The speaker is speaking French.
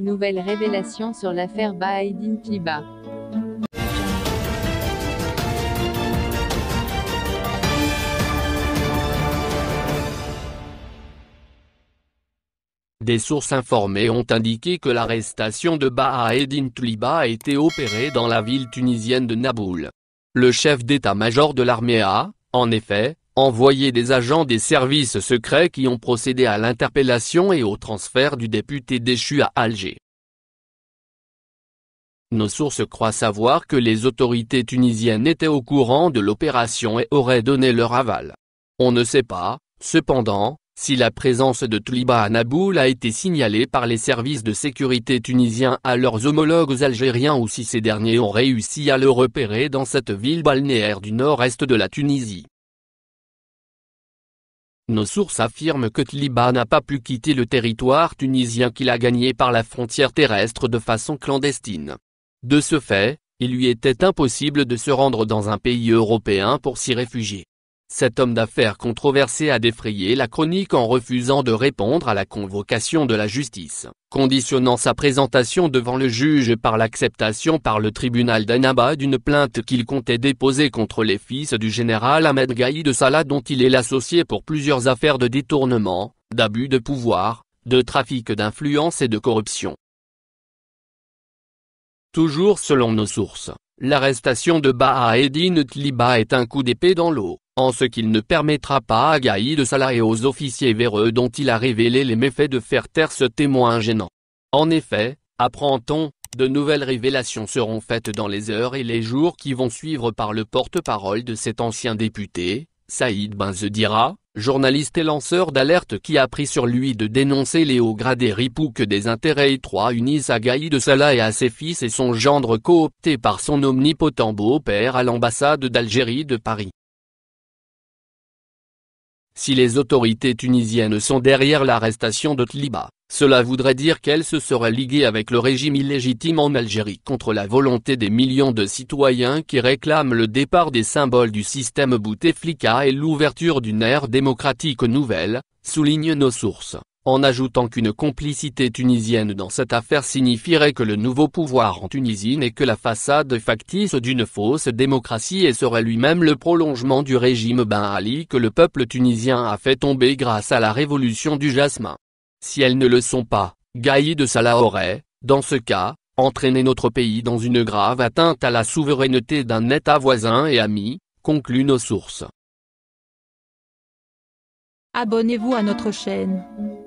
Nouvelle révélation sur l'affaire Baïdine Tliba. Des sources informées ont indiqué que l'arrestation de Bahaeddin Tliba a été opérée dans la ville tunisienne de Naboul. Le chef d'état-major de l'armée a, en effet, envoyer des agents des services secrets qui ont procédé à l'interpellation et au transfert du député déchu à Alger. Nos sources croient savoir que les autorités tunisiennes étaient au courant de l'opération et auraient donné leur aval. On ne sait pas, cependant, si la présence de Touliba à Naboul a été signalée par les services de sécurité tunisiens à leurs homologues algériens ou si ces derniers ont réussi à le repérer dans cette ville balnéaire du nord-est de la Tunisie. Nos sources affirment que Tliba n'a pas pu quitter le territoire tunisien qu'il a gagné par la frontière terrestre de façon clandestine. De ce fait, il lui était impossible de se rendre dans un pays européen pour s'y réfugier. Cet homme d'affaires controversé a défrayé la chronique en refusant de répondre à la convocation de la justice, conditionnant sa présentation devant le juge par l'acceptation par le tribunal d'Anaba d'une plainte qu'il comptait déposer contre les fils du général Ahmed Gaïd Salah dont il est l'associé pour plusieurs affaires de détournement, d'abus de pouvoir, de trafic d'influence et de corruption. Toujours selon nos sources, l'arrestation de Baha Tliba est un coup d'épée dans l'eau en ce qu'il ne permettra pas à Gaï de Salah et aux officiers véreux dont il a révélé les méfaits de faire taire ce témoin gênant. En effet, apprend-on, de nouvelles révélations seront faites dans les heures et les jours qui vont suivre par le porte-parole de cet ancien député, Saïd Benzedira, journaliste et lanceur d'alerte qui a pris sur lui de dénoncer les hauts gradés ripoux que des intérêts étroits unissent à Gaïd Salah et à ses fils et son gendre coopté par son omnipotent beau-père à l'ambassade d'Algérie de Paris. Si les autorités tunisiennes sont derrière l'arrestation de Tliba, cela voudrait dire qu'elles se seraient liguées avec le régime illégitime en Algérie contre la volonté des millions de citoyens qui réclament le départ des symboles du système Bouteflika et l'ouverture d'une ère démocratique nouvelle, soulignent nos sources en ajoutant qu'une complicité tunisienne dans cette affaire signifierait que le nouveau pouvoir en Tunisie n'est que la façade factice d'une fausse démocratie et serait lui-même le prolongement du régime Ben Ali que le peuple tunisien a fait tomber grâce à la révolution du jasmin. Si elles ne le sont pas, Gaïd Salah aurait, dans ce cas, entraîné notre pays dans une grave atteinte à la souveraineté d'un État voisin et ami, concluent nos sources. Abonnez-vous à notre chaîne.